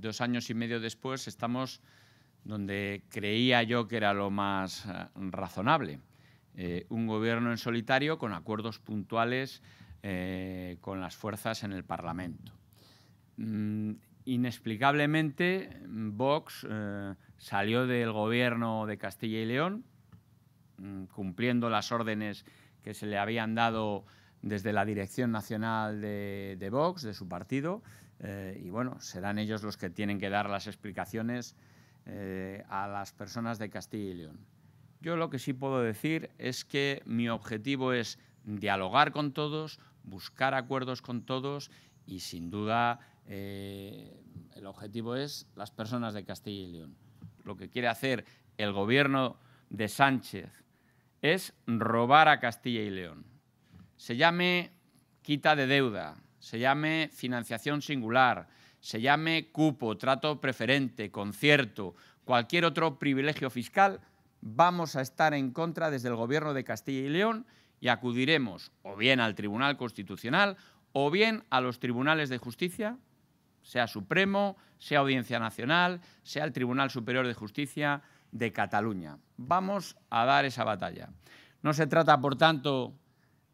dos años y medio después estamos donde creía yo que era lo más eh, razonable. Eh, un gobierno en solitario con acuerdos puntuales eh, con las fuerzas en el Parlamento. Mm, inexplicablemente, Vox salió del gobierno de Castilla y León, mm, cumpliendo las órdenes que se le habían dado desde la Dirección Nacional de, Vox, de su partido, eh, y bueno, serán ellos los que tienen que dar las explicaciones eh, a las personas de Castilla y León. Yo lo que sí puedo decir es que mi objetivo es dialogar con todos, buscar acuerdos con todos y sin duda eh, el objetivo es las personas de Castilla y León. Lo que quiere hacer el gobierno de Sánchez es robar a Castilla y León se llame quita de deuda, se llame financiación singular, se llame cupo, trato preferente, concierto, cualquier otro privilegio fiscal, vamos a estar en contra desde el Gobierno de Castilla y León y acudiremos o bien al Tribunal Constitucional o bien a los tribunales de justicia, sea Supremo, sea Audiencia Nacional, sea el Tribunal Superior de Justicia de Cataluña. Vamos a dar esa batalla. No se trata, por tanto,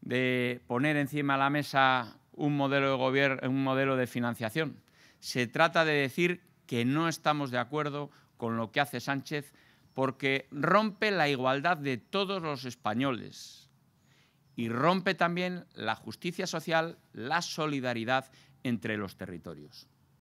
de poner encima de la mesa un modelo de, gobierno, un modelo de financiación. Se trata de decir que no estamos de acuerdo con lo que hace Sánchez porque rompe la igualdad de todos los españoles y rompe también la justicia social, la solidaridad entre los territorios.